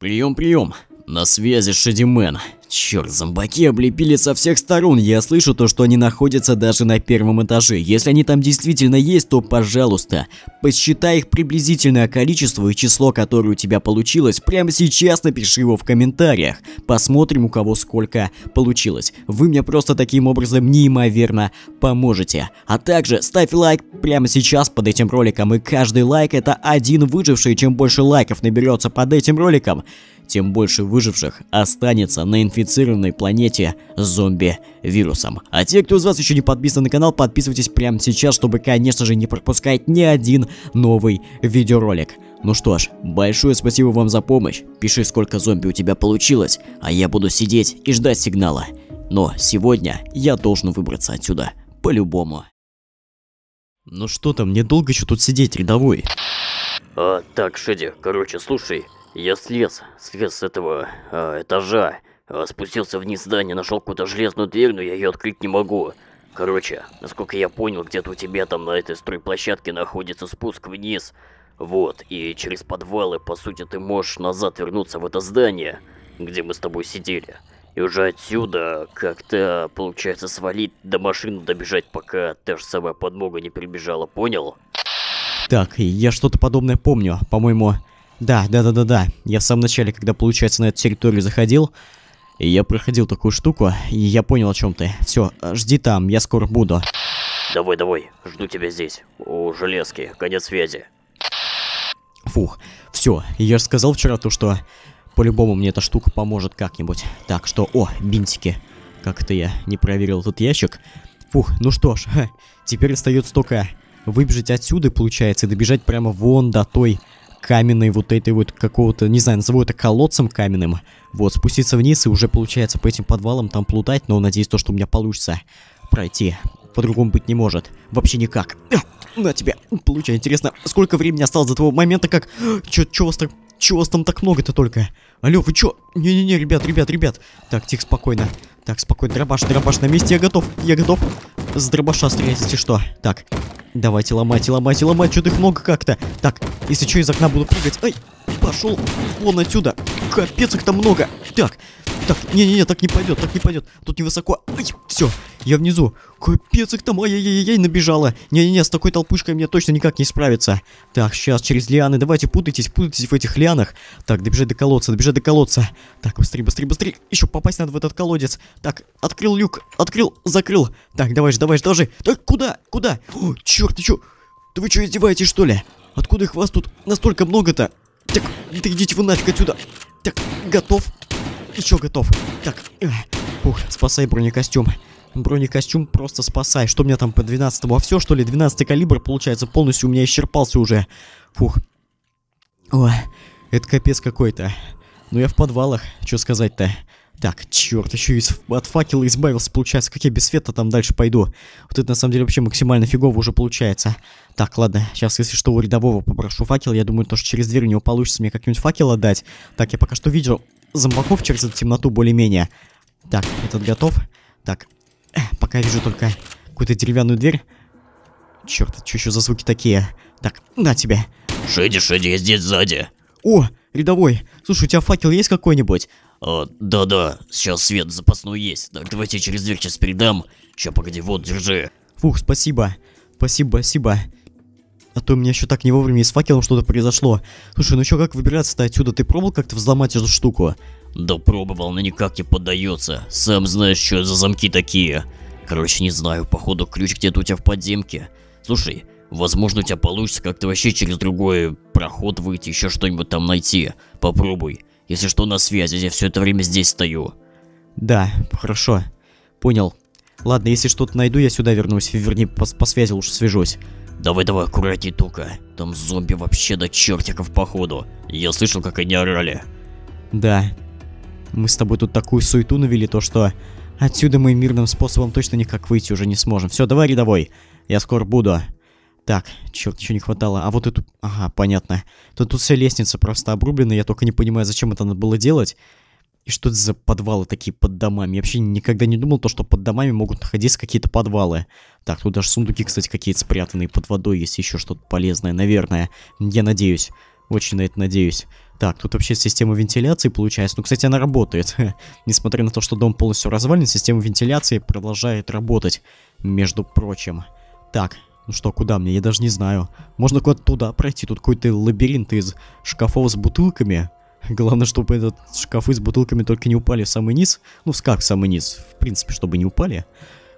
Прием, прием. На связи Шадимен. Черт, зомбаки облепили со всех сторон. Я слышу то, что они находятся даже на первом этаже. Если они там действительно есть, то, пожалуйста, посчитай их приблизительное количество и число, которое у тебя получилось. Прямо сейчас напиши его в комментариях. Посмотрим, у кого сколько получилось. Вы мне просто таким образом неимоверно поможете. А также ставь лайк прямо сейчас под этим роликом. И каждый лайк это один выживший. Чем больше лайков наберется под этим роликом, тем больше выживших останется на инфекции инфицированной планете зомби-вирусом. А те, кто из вас еще не подписан на канал, подписывайтесь прямо сейчас, чтобы, конечно же, не пропускать ни один новый видеоролик. Ну что ж, большое спасибо вам за помощь. Пиши, сколько зомби у тебя получилось, а я буду сидеть и ждать сигнала. Но сегодня я должен выбраться отсюда. По-любому. Ну что там, мне долго еще тут сидеть, рядовой? А, так, Шеди, короче, слушай, я слез, слез с этого а, этажа. А, спустился вниз здания, нашел какую-то железную дверь, но я ее открыть не могу. Короче, насколько я понял, где-то у тебя там на этой стройплощадке находится спуск вниз. Вот, и через подвалы, по сути, ты можешь назад вернуться в это здание, где мы с тобой сидели. И уже отсюда как-то, получается, свалить до машины добежать, пока та же самая подмога не прибежала, понял? Так, я что-то подобное помню, по-моему... Да, да-да-да-да, я в самом начале, когда, получается, на эту территорию заходил, я проходил такую штуку, и я понял, о чем ты. Все, жди там, я скоро буду. Давай, давай, жду тебя здесь. У железки, конец связи. Фух, все, я же сказал вчера то, что по-любому мне эта штука поможет как-нибудь. Так, что, о, бинтики. Как-то я не проверил этот ящик. Фух, ну что ж, теперь остается только выбежать отсюда, получается, и добежать прямо вон до той каменной вот этой вот какого-то, не знаю, назову это колодцем каменным. Вот, спуститься вниз и уже получается по этим подвалам там плутать, но надеюсь то, что у меня получится пройти. По-другому быть не может. Вообще никак. На ну, тебя. Получай, интересно, сколько времени осталось до того момента, как... Чё, чё вас так... Чё вас там так много-то только? алё вы чё? Не-не-не, ребят, ребят, ребят. Так, тихо, спокойно. Так, спокойно, дробаш, дробаш на месте, я готов, я готов. С дробаша стрелять, если что. Так, давайте ломать, ломать, ломать, что их много как-то. Так, если что, из окна буду прыгать. Ай, пошел вон отсюда. Капец, их там много. Так, так, не-не-не, так не пойдет, так не пойдет. Тут невысоко. все, я внизу. Капец, их там, ай-яй-яй, набежала. Не-не-не, с такой толпушкой мне точно никак не справиться. Так, сейчас, через лианы, давайте путайтесь, путайтесь в этих лианах. Так, добежать до колодца, добежать до колодца. Так, быстрее, быстрее, быстрее. Еще попасть надо в этот колодец. Так, открыл люк, открыл, закрыл. Так, давай же, давай же, давай же. Так, куда, куда? О, черт, ты че? Да вы что, издеваетесь, что ли? Откуда их вас тут настолько много-то? Так, да идите вы нафиг отсюда. Так, готов. Плечо готов. Так, э, Фух, спасай бронекостюм. Бронекостюм просто спасай. Что у меня там по 12-му? А все, что ли? 12 калибр, получается, полностью у меня исчерпался уже. Фух. О, это капец какой-то. Ну я в подвалах, что сказать-то. Так, черт, еще из, от факела избавился, получается, как я без света там дальше пойду. Вот это на самом деле вообще максимально фигово уже получается. Так, ладно, сейчас, если что, у рядового попрошу факел, я думаю, то, что через дверь у него получится мне как-нибудь факела дать. Так, я пока что видел зомбаков через эту темноту более-менее. Так, этот готов. Так, э, пока я вижу только какую-то деревянную дверь. Черт, что еще за звуки такие? Так, на тебя. Шиди, шиди, я здесь сзади. О, рядовой, слушай, у тебя факел есть какой-нибудь? Э, да-да, сейчас свет запасной есть. Так, давайте я через дверь сейчас передам. Сейчас, погоди, вот, держи. Фух, спасибо. Спасибо, спасибо. А то у меня еще так не вовремя и с факелом что-то произошло. Слушай, ну что как выбираться-то отсюда? Ты пробовал как-то взломать эту штуку? Да пробовал, но никак не поддается. Сам знаешь, что за замки такие. Короче, не знаю, походу ключ где-то у тебя в подземке. Слушай, возможно у тебя получится как-то вообще через другой проход выйти, еще что-нибудь там найти. Попробуй. Если что, на связи, я все это время здесь стою. Да, хорошо. Понял. Ладно, если что-то найду, я сюда вернусь. Верни, по, по связи лучше свяжусь. Давай, давай, аккуратней только. Там зомби вообще до чертиков походу. Я слышал, как они орали. Да. Мы с тобой тут такую суету навели, то что... Отсюда мы мирным способом точно никак выйти уже не сможем. Все, давай рядовой. Я скоро буду. Так, черт, еще не хватало. А вот эту... Ага, понятно. Тут, тут вся лестница просто обрублена, я только не понимаю, зачем это надо было делать. И что это за подвалы такие под домами? Я вообще никогда не думал, то, что под домами могут находиться какие-то подвалы. Так, тут даже сундуки, кстати, какие-то спрятанные под водой. Есть еще что-то полезное, наверное. Я надеюсь. Очень на это надеюсь. Так, тут вообще система вентиляции получается. Ну, кстати, она работает. Несмотря на то, что дом полностью развален, система вентиляции продолжает работать, между прочим. Так, ну что, куда мне? Я даже не знаю. Можно куда-то туда пройти. Тут какой-то лабиринт из шкафов с бутылками. Главное, чтобы этот шкафы с бутылками только не упали в самый низ. Ну, как в самый низ? В принципе, чтобы не упали.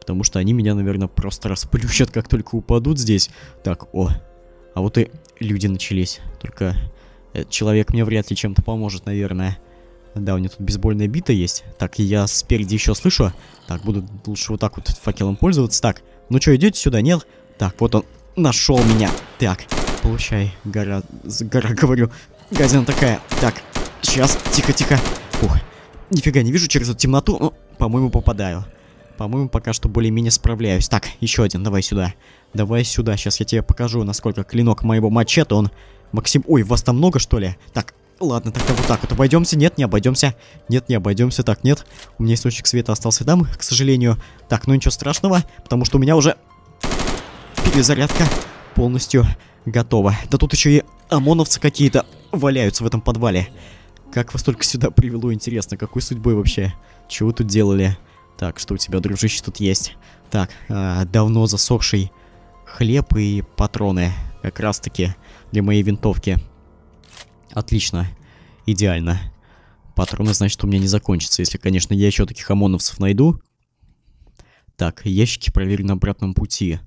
Потому что они меня, наверное, просто расплющат, как только упадут здесь. Так, о. А вот и люди начались. Только э, человек мне вряд ли чем-то поможет, наверное. Да, у меня тут бейсбольная бита есть. Так, я спереди еще слышу. Так, буду лучше вот так вот факелом пользоваться. Так, ну что, идете сюда, нет? Так, вот он нашел меня. Так, получай, гора... Гора, говорю. Гадина такая. Так, сейчас, тихо-тихо. Фух, нифига не вижу через эту темноту. Ну, по-моему, попадаю. По-моему, пока что более-менее справляюсь. Так, еще один, давай сюда. Давай сюда, сейчас я тебе покажу, насколько клинок моего мачете, он... Максим... Ой, вас там много, что ли? Так, ладно, тогда вот так вот обойдемся. Нет, не обойдемся. Нет, не обойдемся. Так, нет. У меня источник света остался там, к сожалению. Так, ну ничего страшного, потому что у меня уже перезарядка полностью готова. Да тут еще и ОМОНовцы какие-то валяются в этом подвале. Как вас только сюда привело, интересно, какой судьбой вообще? Чего тут делали? Так, что у тебя, дружище, тут есть? Так, э, давно засохший хлеб и патроны. Как раз таки для моей винтовки. Отлично. Идеально. Патроны, значит, у меня не закончатся. Если, конечно, я еще таких ОМОНовцев найду. Так, ящики проверены на обратном пути.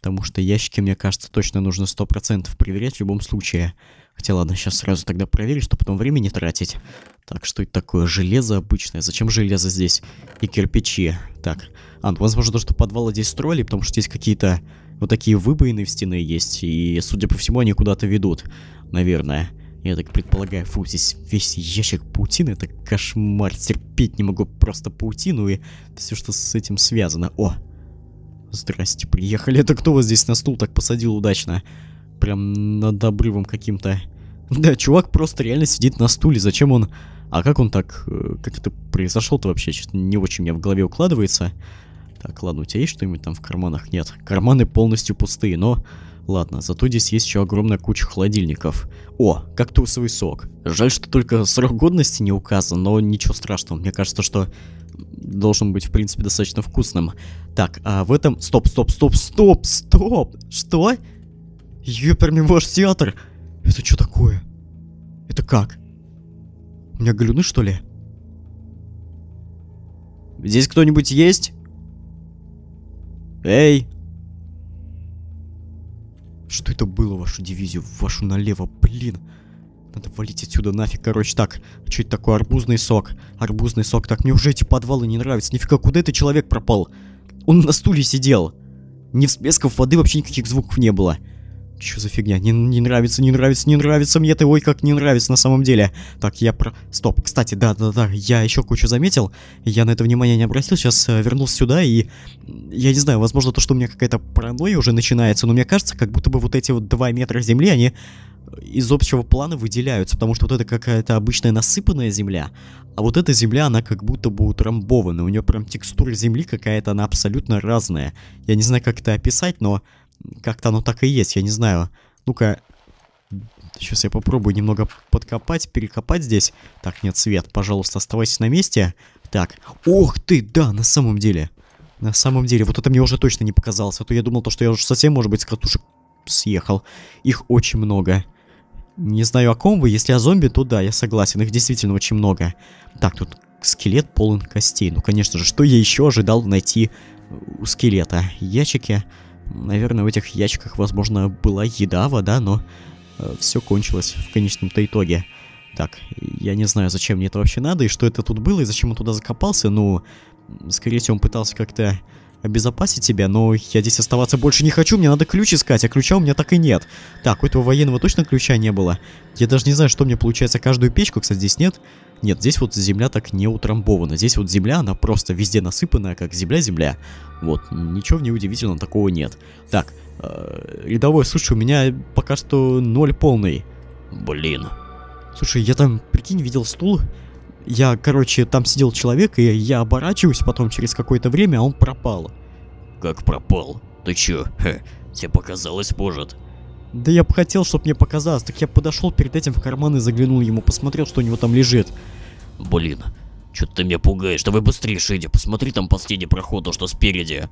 Потому что ящики, мне кажется, точно нужно 100% проверять в любом случае. Хотя ладно, сейчас сразу тогда проверю, чтобы потом времени тратить. Так, что это такое? Железо обычное. Зачем железо здесь? И кирпичи. Так. А, ну, возможно, то, что подвалы здесь строили, потому что здесь какие-то вот такие выбоины в стены есть. И, судя по всему, они куда-то ведут. Наверное. Я так предполагаю, фу, здесь весь ящик паутины, это кошмар, терпеть не могу просто паутину и все, что с этим связано. О, Здрасте, приехали. Это кто вас здесь на стул так посадил удачно? Прям над обрывом каким-то. Да, чувак просто реально сидит на стуле. Зачем он... А как он так... Э, как это произошло-то вообще? Что-то не очень у меня в голове укладывается. Так, ладно, у тебя есть что-нибудь там в карманах? Нет. Карманы полностью пустые, но... Ладно, зато здесь есть еще огромная куча холодильников. О, кактусовый сок. Жаль, что только срок годности не указан, но ничего страшного. Мне кажется, что должен быть, в принципе, достаточно вкусным. Так, а в этом... Стоп, стоп, стоп, стоп, стоп! Что? Юпермивош театр! Это что такое? Это как? У меня галюны, что ли? Здесь кто-нибудь есть? Эй! Что это было, вашу дивизию? Вашу налево, блин! Блин! Надо валить отсюда нафиг, короче, так. Что это такое? Арбузный сок. Арбузный сок. Так, мне уже эти подвалы не нравятся. Нифига, куда этот человек пропал? Он на стуле сидел. Ни всплесков воды, вообще никаких звуков не было. что за фигня? Не, не нравится, не нравится, не нравится мне это. Ой, как не нравится на самом деле. Так, я про... Стоп, кстати, да-да-да, я еще кучу заметил. Я на это внимание не обратил. Сейчас э, вернулся сюда и... Я не знаю, возможно, то, что у меня какая-то паранойя уже начинается, но мне кажется, как будто бы вот эти вот два метра земли, они из общего плана выделяются, потому что вот это какая-то обычная насыпанная земля, а вот эта земля, она как будто бы утрамбована, у нее прям текстура земли какая-то, она абсолютно разная. Я не знаю, как это описать, но как-то оно так и есть, я не знаю. Ну-ка, сейчас я попробую немного подкопать, перекопать здесь. Так, нет, свет, пожалуйста, оставайся на месте. Так, ох ты, да, на самом деле... На самом деле, вот это мне уже точно не показалось, а то я думал, то, что я уже совсем, может быть, с катушек съехал. Их очень много. Не знаю о ком вы, если о зомби, то да, я согласен, их действительно очень много. Так, тут скелет полон костей. Ну, конечно же, что я еще ожидал найти у скелета? Ящики. Наверное, в этих ящиках, возможно, была еда, вода, но э, все кончилось в конечном-то итоге. Так, я не знаю, зачем мне это вообще надо, и что это тут было, и зачем он туда закопался. Ну, скорее всего, он пытался как-то обезопасить тебя, но я здесь оставаться больше не хочу, мне надо ключ искать, а ключа у меня так и нет. Так, у этого военного точно ключа не было? Я даже не знаю, что мне получается, каждую печку, кстати, здесь нет. Нет, здесь вот земля так не утрамбована, здесь вот земля, она просто везде насыпанная, как земля-земля. Вот, ничего в удивительного такого нет. Так, э, рядовой, слушай, у меня пока что ноль полный. Блин. Слушай, я там, прикинь, видел стул... Я, короче, там сидел человек, и я оборачиваюсь потом через какое-то время, а он пропал. Как пропал? Ты чё? Хе, тебе показалось, может? Да я бы хотел, чтобы мне показалось, так я подошел перед этим в карман и заглянул ему, посмотрел, что у него там лежит. Блин, что ты меня пугаешь, давай быстрее, Шиди, посмотри там последний проход, то что спереди.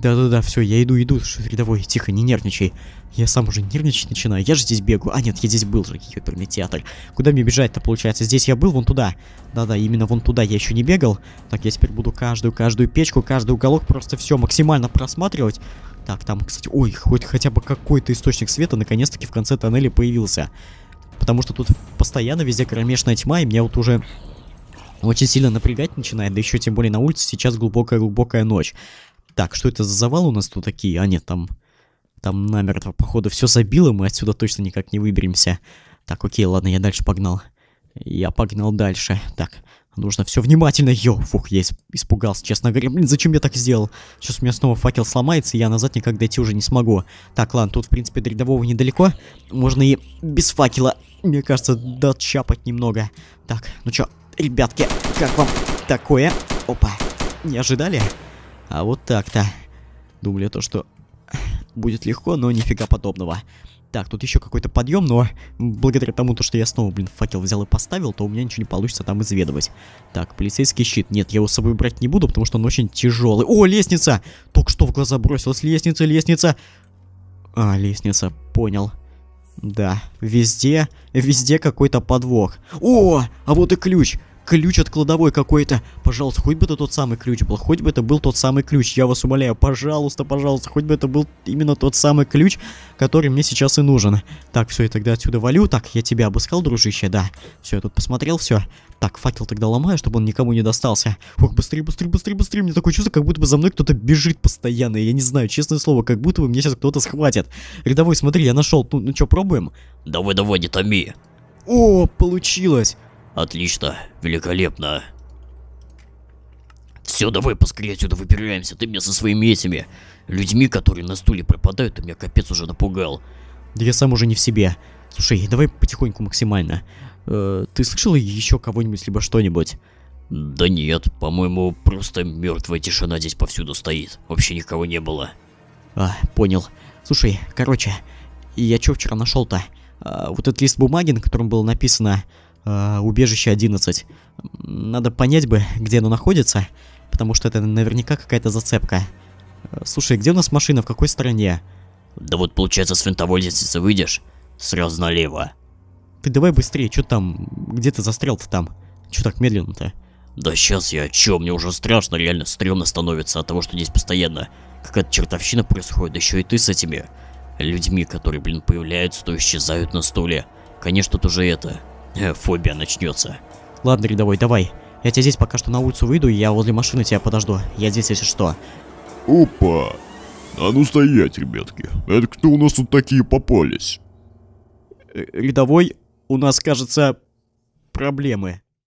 Да-да-да, все, я иду, иду, рядовой, тихо, не нервничай. Я сам уже нервничать начинаю, я же здесь бегу. А, нет, я здесь был же, ёперный театр. Куда мне бежать-то, получается? Здесь я был, вон туда. Да-да, именно вон туда я еще не бегал. Так, я теперь буду каждую, каждую печку, каждый уголок просто все максимально просматривать. Так, там, кстати, ой, хоть хотя бы какой-то источник света наконец-таки в конце тоннеля появился. Потому что тут постоянно везде кромешная тьма, и меня вот уже очень сильно напрягать начинает, да еще тем более на улице сейчас глубокая-глубокая ночь. Так, что это за завал у нас тут такие? А нет, там... Там намертво, походу, все забило, мы отсюда точно никак не выберемся. Так, окей, ладно, я дальше погнал. Я погнал дальше. Так, нужно все внимательно. Йо, фух, я испугался, честно говоря. Блин, зачем я так сделал? Сейчас у меня снова факел сломается, и я назад никак дойти уже не смогу. Так, ладно, тут, в принципе, до рядового недалеко. Можно и без факела, мне кажется, дочапать немного. Так, ну чё, ребятки, как вам такое? Опа, не ожидали? А вот так-то. Думали то, что будет легко, но нифига подобного. Так, тут еще какой-то подъем, но благодаря тому, то, что я снова, блин, факел взял и поставил, то у меня ничего не получится там изведывать. Так, полицейский щит. Нет, я его с собой брать не буду, потому что он очень тяжелый. О, лестница! Только что в глаза бросилась. Лестница, лестница! А, лестница, понял. Да, везде, везде какой-то подвох. О, а вот и ключ ключ от кладовой какой-то. Пожалуйста, хоть бы это тот самый ключ был, хоть бы это был тот самый ключ, я вас умоляю, пожалуйста, пожалуйста, хоть бы это был именно тот самый ключ, который мне сейчас и нужен. Так, все, я тогда отсюда валю. Так, я тебя обыскал, дружище, да. Все, я тут посмотрел, все. Так, факел тогда ломаю, чтобы он никому не достался. Ох, быстрее, быстрее, быстрее, быстрее. Мне такое чувство, как будто бы за мной кто-то бежит постоянно. Я не знаю, честное слово, как будто бы меня сейчас кто-то схватит. Рядовой, смотри, я нашел. Ну, ну что, пробуем? Давай, давай, не томи. О, получилось. Отлично, великолепно. Все, давай поскорее отсюда выбираемся. Ты меня со своими этими людьми, которые на стуле пропадают, ты меня капец уже напугал. Да я сам уже не в себе. Слушай, давай потихоньку максимально. Э, ты слышал еще кого-нибудь, либо что-нибудь? Да нет, по-моему, просто мертвая тишина здесь повсюду стоит. Вообще никого не было. А, понял. Слушай, короче, я что вчера нашел-то? А, вот этот лист бумаги, на котором было написано Э, убежище 11. Надо понять бы, где оно находится, потому что это наверняка какая-то зацепка. Э, слушай, где у нас машина, в какой стороне? Да вот получается с винтовой лестницы выйдешь, сразу налево. Ты давай быстрее, что там, где ты застрял-то там? Чё так медленно-то? Да сейчас я, чё, мне уже страшно, реально стрёмно становится от того, что здесь постоянно какая-то чертовщина происходит, да еще и ты с этими людьми, которые, блин, появляются, то исчезают на стуле. Конечно, тут уже это, Э, фобия начнется. Ладно, рядовой, давай. Я тебя здесь пока что на улицу выйду, и я возле машины тебя подожду. Я здесь, если что. Опа! А ну стоять, ребятки. Это кто у нас тут такие попались? Э, рядовой, у нас, кажется, проблемы.